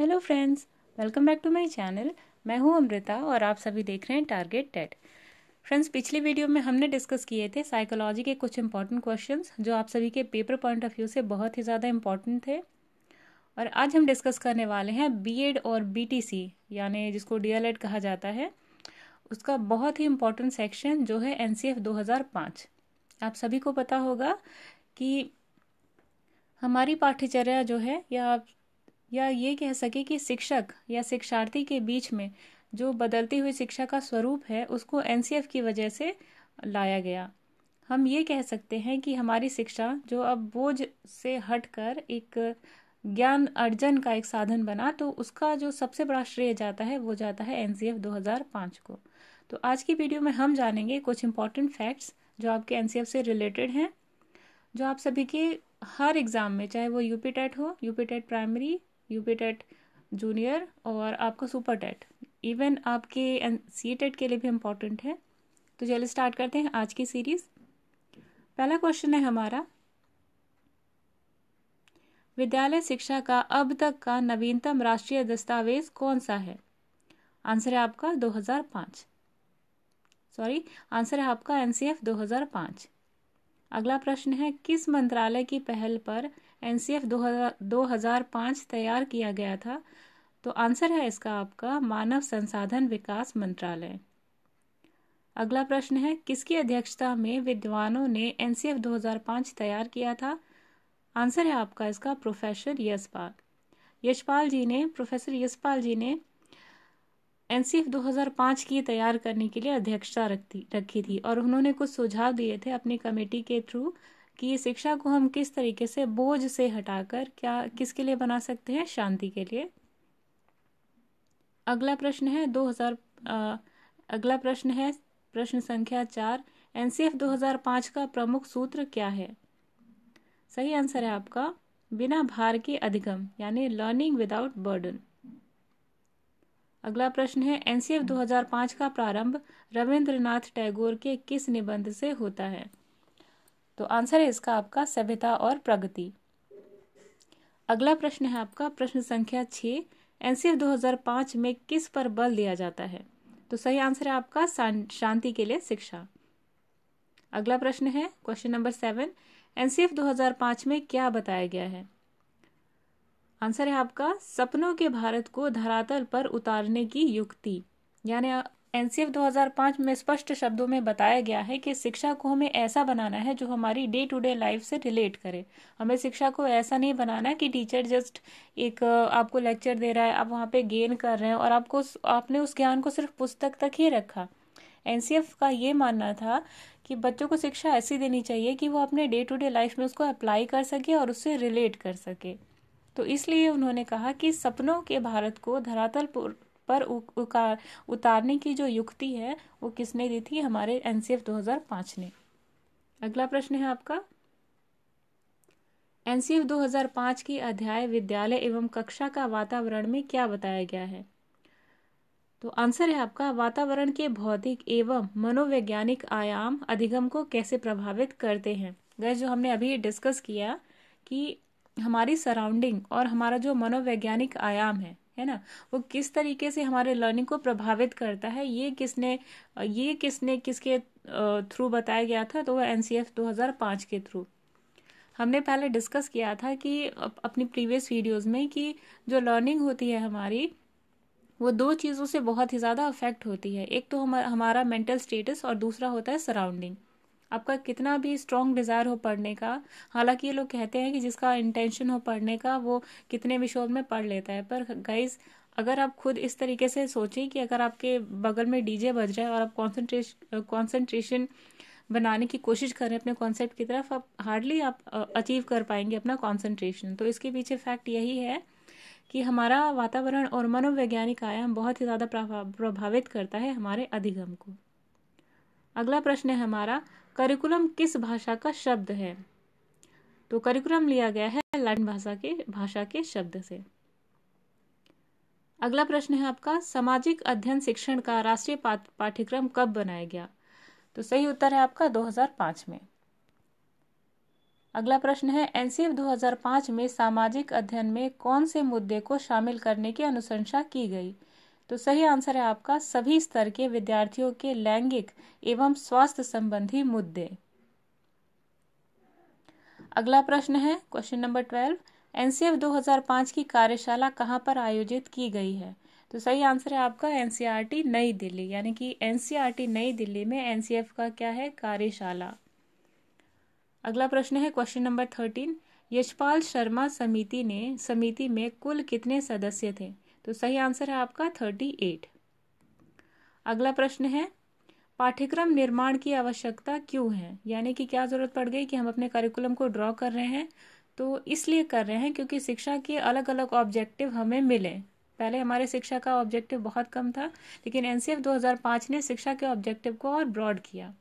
Hello friends welcome back to my channel मैं हूं अमृता और आप सभी देख रहे हैं टारगेट टेट फ्रेंड्स पिछली वीडियो में हमने डिस्कस किए थे साइकोलॉजी के कुछ इंपॉर्टेंट क्वेश्चंस जो आप सभी के पेपर पॉइंट ऑफ व्यू से बहुत ही ज़्यादा इम्पॉर्टेंट थे और आज हम डिस्कस करने वाले हैं बी और बी यानी जिसको डी कहा जाता है उसका बहुत ही इम्पॉर्टेंट सेक्शन जो है एन सी आप सभी को पता होगा कि हमारी पाठ्यचर्या जो है या या ये कह सके कि शिक्षक या शिक्षार्थी के बीच में जो बदलती हुई शिक्षा का स्वरूप है उसको एन की वजह से लाया गया हम ये कह सकते हैं कि हमारी शिक्षा जो अब बोझ से हटकर एक ज्ञान अर्जन का एक साधन बना तो उसका जो सबसे बड़ा श्रेय जाता है वो जाता है एन 2005 को तो आज की वीडियो में हम जानेंगे कुछ इंपॉर्टेंट फैक्ट्स जो आपके एन से रिलेटेड हैं जो आप सभी के हर एग्ज़ाम में चाहे वो यूपी टेट e हो UP TET primary U P TET junior और आपका सुपर टेट इवन आपके एन सी टेट के लिए भी इम्पोर्टेंट है तो चलिए स्टार्ट करते हैं आज की सीरीज पहला क्वेश्चन है हमारा विद्यालय शिक्षा का अब तक का नवीनतम राष्ट्रीय दस्तावेज कौन सा है आंसर है आपका 2005 सॉरी आंसर है आपका एनसीएफ 2005 अगला प्रश्न है किस मंत्रालय की पहल पर एन सी एफ दो हजार पाँच तैयार किया गया था तो आंसर है इसका आपका मानव संसाधन विकास मंत्रालय अगला प्रश्न है किसकी अध्यक्षता में विद्वानों ने एन सी एफ दो हजार पाँच तैयार किया था आंसर है आपका इसका प्रोफेसर यशपाल यशपाल जी ने प्रोफेसर यशपाल जी ने एन सी एफ दो हजार पाँच की तैयार करने के लिए अध्यक्षता रखती रखी थी और उन्होंने कुछ सुझाव दिए थे अपनी कमेटी के थ्रू कि शिक्षा को हम किस तरीके से बोझ से हटाकर क्या किसके लिए बना सकते हैं शांति के लिए अगला प्रश्न है 2000 हजार अगला प्रश्न है प्रश्न संख्या चार एनसीएफ 2005 का प्रमुख सूत्र क्या है सही आंसर है आपका बिना भार के अधिगम यानी लर्निंग विदाउट बर्डन अगला प्रश्न है एनसीएफ 2005 का प्रारंभ रविंद्रनाथ टैगोर के किस निबंध से होता है तो आंसर है इसका आपका सभ्यता और प्रगति अगला प्रश्न है आपका प्रश्न संख्या छ एन सी में किस पर बल दिया जाता है तो सही आंसर है आपका शांति के लिए शिक्षा अगला प्रश्न है क्वेश्चन नंबर सेवन एनसीएफ सी में क्या बताया गया है आंसर है आपका सपनों के भारत को धरातल पर उतारने की युक्ति यानी एनसीएफ 2005 में स्पष्ट शब्दों में बताया गया है कि शिक्षा को हमें ऐसा बनाना है जो हमारी डे टू डे लाइफ से रिलेट करे हमें शिक्षा को ऐसा नहीं बनाना कि टीचर जस्ट एक आपको लेक्चर दे रहा है आप वहाँ पे गेन कर रहे हैं और आपको आपने उस ज्ञान को सिर्फ पुस्तक तक ही रखा एनसीएफ का ये मानना था कि बच्चों को शिक्षा ऐसी देनी चाहिए कि वो अपने डे टू डे लाइफ में उसको अप्लाई कर सके और उससे रिलेट कर सके तो इसलिए उन्होंने कहा कि सपनों के भारत को धरातल पर उ, उकार, उतारने की जो युक्ति है वो किसने दी थी हमारे एनसीएफ 2005 ने अगला प्रश्न है आपका एनसीएफ 2005 की अध्याय विद्यालय एवं कक्षा का वातावरण में क्या बताया गया है तो आंसर है आपका वातावरण के भौतिक एवं मनोवैज्ञानिक आयाम अधिगम को कैसे प्रभावित करते हैं गैस जो हमने अभी डिस्कस किया कि हमारी सराउंडिंग और हमारा जो मनोवैज्ञानिक आयाम है है ना वो किस तरीके से हमारे लर्निंग को प्रभावित करता है ये किसने ये किसने किसके थ्रू बताया गया था तो वह एन सी एफ दो हज़ार पाँच के थ्रू हमने पहले डिस्कस किया था कि अपनी प्रीवियस वीडियोस में कि जो लर्निंग होती है हमारी वो दो चीज़ों से बहुत ही ज़्यादा अफेक्ट होती है एक तो हम हमारा मेंटल स्टेटस और दूसरा होता है सराउंडिंग आपका कितना भी स्ट्रॉन्ग डिज़ायर हो पढ़ने का हालांकि ये लोग कहते हैं कि जिसका इंटेंशन हो पढ़ने का वो कितने भी शोध में पढ़ लेता है पर गाइज अगर आप खुद इस तरीके से सोचें कि अगर आपके बगल में डीजे बज रहा है और आप कॉन्सेंट्रेशन कॉन्सेंट्रेशन बनाने की कोशिश करें अपने कॉन्सेप्ट की तरफ आप हार्डली आप अचीव कर पाएंगे अपना कॉन्सेंट्रेशन तो इसके पीछे फैक्ट यही है कि हमारा वातावरण और मनोवैज्ञानिक आयाम बहुत ही ज़्यादा प्रभावित करता है हमारे अधिगम को अगला प्रश्न है हमारा करिकुलम किस भाषा का शब्द है तो करिकुलम लिया गया है लैटिन भाषा के भाषा के शब्द से अगला प्रश्न है आपका सामाजिक अध्ययन शिक्षण का राष्ट्रीय पाठ्यक्रम कब बनाया गया तो सही उत्तर है आपका 2005 में अगला प्रश्न है एनसीएफ 2005 में सामाजिक अध्ययन में कौन से मुद्दे को शामिल करने की अनुशंसा की गई तो सही आंसर है आपका सभी स्तर के विद्यार्थियों के लैंगिक एवं स्वास्थ्य संबंधी मुद्दे अगला प्रश्न है क्वेश्चन नंबर ट्वेल्व एनसीएफ 2005 की कार्यशाला कहाँ पर आयोजित की गई है तो सही आंसर है आपका एनसीईआरटी e नई दिल्ली यानी कि एनसीईआरटी e नई दिल्ली में एनसीएफ का क्या है कार्यशाला अगला प्रश्न है question number thirteen Yashpal Sharma समिति ने समिति में कुल कितने सदस्य थे तो सही आंसर है आपका थर्टी एट अगला प्रश्न है पाठ्यक्रम निर्माण की आवश्यकता क्यों है यानी कि क्या जरूरत पड़ गई कि हम अपने करिकुलम को ड्रॉ कर रहे हैं तो इसलिए कर रहे हैं क्योंकि शिक्षा के अलग अलग ऑब्जेक्टिव हमें मिले पहले हमारे शिक्षा का ऑब्जेक्टिव बहुत कम था लेकिन एनसीएफ 2005 ने शिक्षा के ऑब्जेक्टिव को और ब्रॉड किया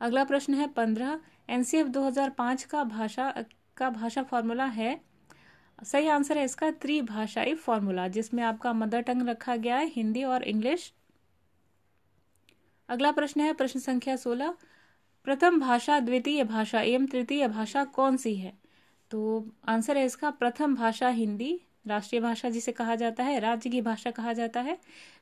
अगला प्रश्न है पंद्रह एनसीएफ 2005 का भाषा का भाषा फॉर्मूला है सही आंसर है इसका त्रिभाषाई फॉर्मूला जिसमें आपका मदर टंग रखा गया है हिंदी और इंग्लिश अगला प्रश्न है प्रश्न संख्या सोलह प्रथम भाषा द्वितीय भाषा एवं तृतीय भाषा कौन सी है तो आंसर है इसका प्रथम भाषा हिंदी राष्ट्रीय भाषा जिसे कहा जाता है राज्य की भाषा कहा जाता है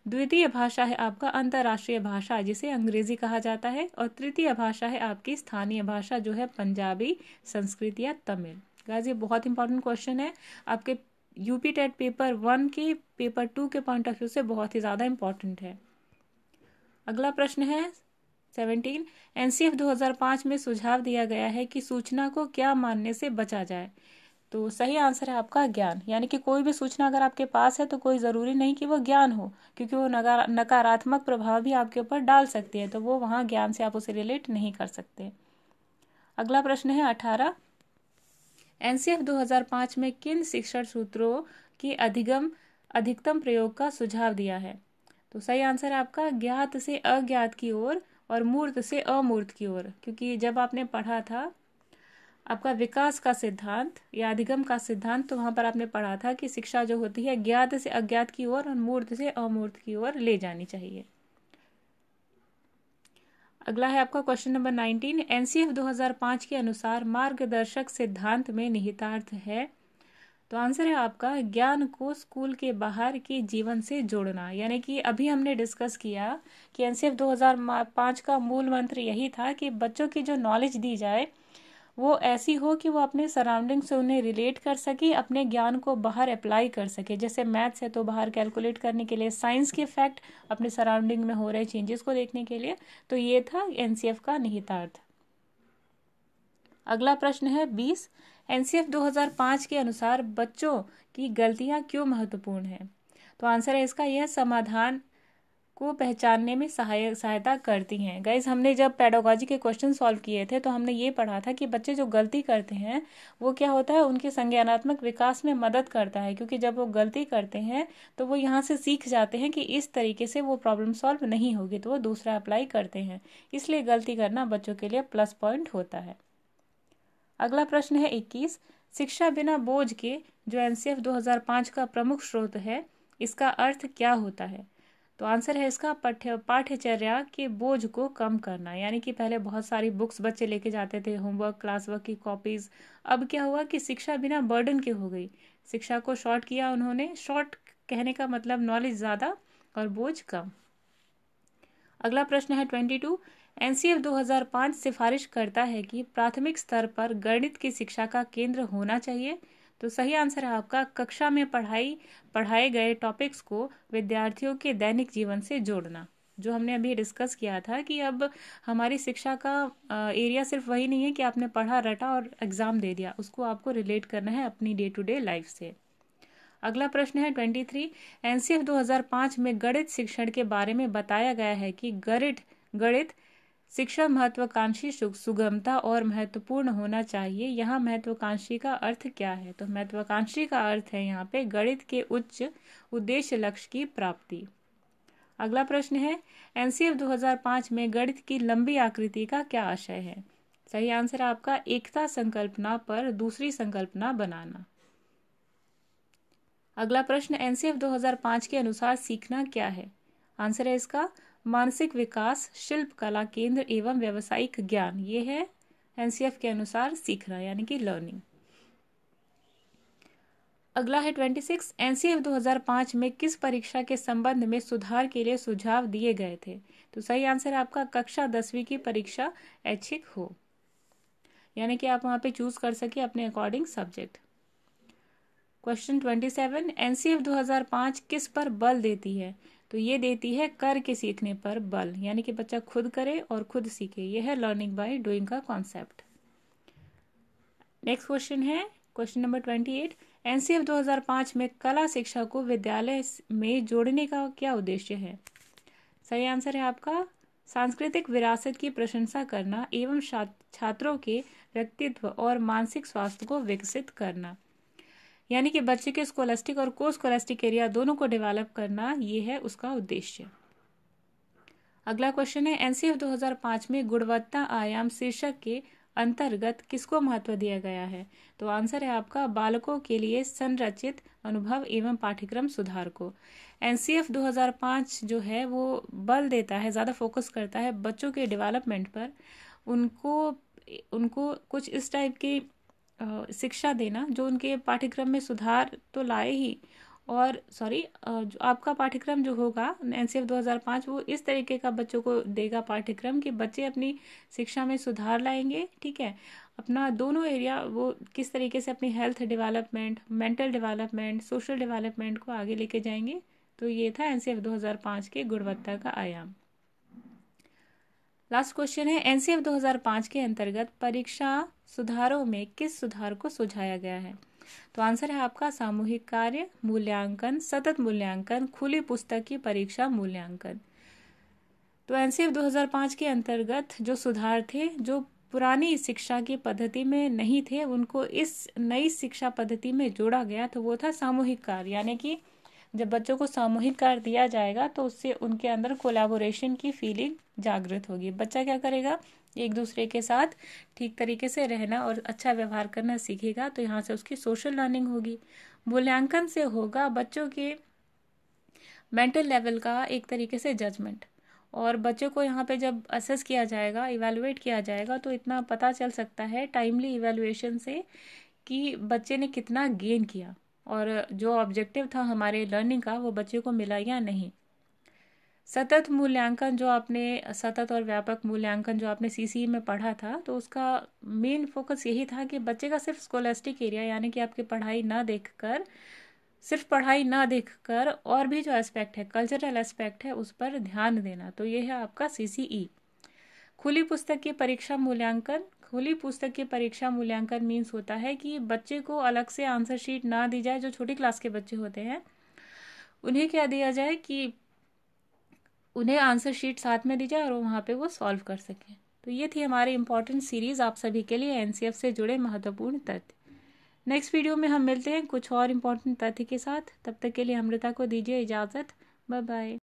द्वितीय भाषा है आपका अंतर्राष्ट्रीय भाषा जिसे अंग्रेजी कहा जाता है और तृतीय भाषा है आपकी स्थानीय भाषा जो है पंजाबी संस्कृत या तमिल गाइज ये बहुत इंपॉर्टेंट क्वेश्चन है आपके यूपी टेट पेपर वन के पेपर टू के पॉइंट ऑफ व्यू से बहुत ही ज़्यादा इंपॉर्टेंट है अगला प्रश्न है सेवनटीन हजार पाँच में सुझाव दिया गया है कि सूचना को क्या मानने से बचा जाए तो सही आंसर है आपका ज्ञान यानी कि कोई भी सूचना अगर आपके पास है तो कोई ज़रूरी नहीं कि वो ज्ञान हो क्योंकि वो नकारात्मक प्रभाव भी आपके ऊपर डाल सकती है तो वो वहाँ ज्ञान से आप उसे रिलेट नहीं कर सकते अगला प्रश्न है अठारह एनसीएफ 2005 में किन शिक्षण सूत्रों की अधिगम अधिकतम प्रयोग का सुझाव दिया है तो सही आंसर आपका ज्ञात से अज्ञात की ओर और, और मूर्त से अमूर्त की ओर क्योंकि जब आपने पढ़ा था आपका विकास का सिद्धांत या अधिगम का सिद्धांत तो वहां पर आपने पढ़ा था कि शिक्षा जो होती है ज्ञात से अज्ञात की ओर और, और मूर्त से अमूर्त की ओर ले जानी चाहिए अगला है आपका क्वेश्चन नंबर नाइनटीन एनसीएफ 2005 के अनुसार मार्गदर्शक सिद्धांत में निहितार्थ है तो आंसर है आपका ज्ञान को स्कूल के बाहर के जीवन से जोड़ना यानी कि अभी हमने डिस्कस किया कि एनसीएफ 2005 का मूल मंत्र यही था कि बच्चों की जो नॉलेज दी जाए वो ऐसी हो कि वो अपने सराउंडिंग से उन्हें रिलेट कर सके अपने ज्ञान को बाहर अप्लाई कर सके जैसे मैथ्स है तो बाहर कैलकुलेट करने के लिए साइंस के इफेक्ट अपने सराउंडिंग में हो रहे चेंजेस को देखने के लिए तो ये था एन का निहितार्थ अगला प्रश्न है बीस एन 2005 के अनुसार बच्चों की गलतियां क्यों महत्वपूर्ण हैं तो आंसर है इसका यह समाधान को पहचानने में सहाय सहायता करती हैं गाइज हमने जब पैडोगॉजी के क्वेश्चन सॉल्व किए थे तो हमने ये पढ़ा था कि बच्चे जो गलती करते हैं वो क्या होता है उनके संज्ञानात्मक विकास में मदद करता है क्योंकि जब वो गलती करते हैं तो वो यहाँ से सीख जाते हैं कि इस तरीके से वो प्रॉब्लम सॉल्व नहीं होगी तो वो दूसरा अप्लाई करते हैं इसलिए गलती करना बच्चों के लिए प्लस पॉइंट होता है अगला प्रश्न है इक्कीस शिक्षा बिना बोझ के जो एन पाँच का प्रमुख स्रोत है इसका अर्थ क्या होता है तो आंसर है इसका पाठ्य पाठ्यचर्या के बोझ को कम करना यानी कि पहले बहुत सारी बुक्स बच्चे लेके जाते थे होमवर्क क्लास वर्क की कॉपीज़ अब क्या हुआ कि शिक्षा बिना बर्डन के हो गई शिक्षा को शॉर्ट किया उन्होंने शॉर्ट कहने का मतलब नॉलेज ज़्यादा और बोझ कम अगला प्रश्न है twenty two N C F दो हज़ार पाँच सिफारिश करता है कि प्राथमिक स्तर पर गणित की शिक्षा का केंद्र होना चाहिए तो सही आंसर है आपका कक्षा में पढ़ाई पढ़ाए गए टॉपिक्स को विद्यार्थियों के दैनिक जीवन से जोड़ना जो हमने अभी डिस्कस किया था कि अब हमारी शिक्षा का एरिया सिर्फ वही नहीं है कि आपने पढ़ा रटा और एग्ज़ाम दे दिया उसको आपको रिलेट करना है अपनी डे टू डे लाइफ से अगला प्रश्न है twenty three N C F दो हजार पाँच में गणित शिक्षण के बारे में बताया गया है कि गणित गणित शिक्षा महत्वाकांक्षी सुगमता और महत्वपूर्ण होना चाहिए यहाँ महत्वाकांक्षी का अर्थ क्या है तो महत्वाकांक्षी का अर्थ है यहाँ पे गणित के उच्च उद्देश्य लक्ष्य की प्राप्ति अगला प्रश्न है एनसीएफ 2005 में गणित की लंबी आकृति का क्या आशय है सही आंसर आपका एकता संकल्पना पर दूसरी संकल्पना बनाना अगला प्रश्न एनसीएफ 2005 के अनुसार सीखना क्या है आंसर है इसका मानसिक विकास शिल्प कला केंद्र एवं व्यवसायिक ज्ञान ये है एनसीएफ के अनुसार सीखना यानी कि लर्निंग अगला है twenty six N C F दो हजार पांच में किस परीक्षा के संबंध में सुधार के लिए सुझाव दिए गए थे तो सही आंसर आपका कक्षा दसवीं की परीक्षा ऐच्छिक हो यानी कि आप वहां पे चूज कर सके अपने according subject question twenty seven N दो हजार पांच किस पर बल देती है तो ये देती है कर के सीखने पर बल यानी कि बच्चा खुद करे और खुद सीखे यह है लर्निंग बाय डूइंग का कॉन्सेप्ट नेक्स्ट क्वेश्चन है question number twenty eight NCF 2005 में कला शिक्षा को विद्यालय में जोड़ने का क्या उद्देश्य है सही आंसर है आपका सांस्कृतिक विरासत की प्रशंसा करना एवं छात्रों के व्यक्तित्व और मानसिक स्वास्थ्य को विकसित करना यानी कि बच्चे के स्कोलास्टिक और को कोलास्टिक एरिया दोनों को डेवलप करना ये है उसका उद्देश्य अगला क्वेश्चन है एनसीएफ 2005 में गुणवत्ता आयाम शीर्षक के अंतर्गत किसको महत्व दिया गया है तो आंसर है आपका बालकों के लिए संरचित अनुभव एवं पाठ्यक्रम सुधार को एनसीएफ 2005 जो है वो बल देता है ज़्यादा फोकस करता है बच्चों के डेवलपमेंट पर उनको उनको कुछ इस टाइप की शिक्षा देना जो उनके पाठ्यक्रम में सुधार तो लाए ही और सॉरी आपका पाठ्यक्रम जो होगा एन सी एफ दो हज़ार पाँच वो इस तरीके का बच्चों को देगा पाठ्यक्रम कि बच्चे अपनी शिक्षा में सुधार लाएंगे ठीक है अपना दोनों एरिया वो किस तरीके से अपनी health development mental development social development को आगे लेके जाएंगे तो ये था एन सी एफ दो हज़ार पाँच के गुणवत्ता का आयाम लास्ट क्वेश्चन है एनसीएफ 2005 के अंतर्गत परीक्षा सुधारों में किस सुधार को सुझाया गया है तो आंसर है आपका सामूहिक कार्य मूल्यांकन सतत मूल्यांकन खुली पुस्तक की परीक्षा मूल्यांकन तो एनसीएफ 2005 के अंतर्गत जो सुधार थे जो पुरानी शिक्षा की पद्धति में नहीं थे उनको इस नई शिक्षा पद्धति में जोड़ा गया तो वो था सामूहिक कार्य यानी कि जब बच्चों को सामूहिक कार्य दिया जाएगा तो उससे उनके अंदर कोलैबोरेशन की फीलिंग जागृत होगी बच्चा क्या करेगा एक दूसरे के साथ ठीक तरीके से रहना और अच्छा व्यवहार करना सीखेगा तो यहाँ से उसकी सोशल लर्निंग होगी मूल्यांकन से होगा बच्चों के मेंटल लेवल का एक तरीके से जजमेंट और बच्चों को यहाँ पे जब असेस किया जाएगा इवेलुएट किया जाएगा तो इतना पता चल सकता है टाइमली इवेलुएशन से कि बच्चे ने कितना गेन किया और जो ऑब्जेक्टिव था हमारे लर्निंग का वो बच्चे को मिला या नहीं सतत मूल्यांकन जो आपने सतत और व्यापक मूल्यांकन जो आपने सी e में पढ़ा था तो उसका मेन फोकस यही था कि बच्चे का सिर्फ स्कोलेस्टिक एरिया यानी कि आपकी पढ़ाई ना देख कर सिर्फ पढ़ाई ना देख कर और भी जो एस्पेक्ट है कल्चरल एस्पेक्ट है उस पर ध्यान देना तो ये है आपका सी e। खुली पुस्तक की परीक्षा मूल्यांकन होली पुस्तक के परीक्षा मूल्यांकन मीन्स होता है कि बच्चे को अलग से आंसर शीट ना दी जाए जो छोटी क्लास के बच्चे होते हैं उन्हें क्या दिया जाए कि उन्हें आंसर शीट साथ में दी जाए और वहाँ पे वो सॉल्व कर सकें तो ये थी हमारी इम्पोर्टेंट सीरीज़ आप सभी के लिए एन से जुड़े महत्वपूर्ण तथ्य नेक्स्ट वीडियो में हम मिलते हैं कुछ और इम्पोर्टेंट तथ्य के साथ तब तक के लिए अमृता को दीजिए इजाज़त बाय बाय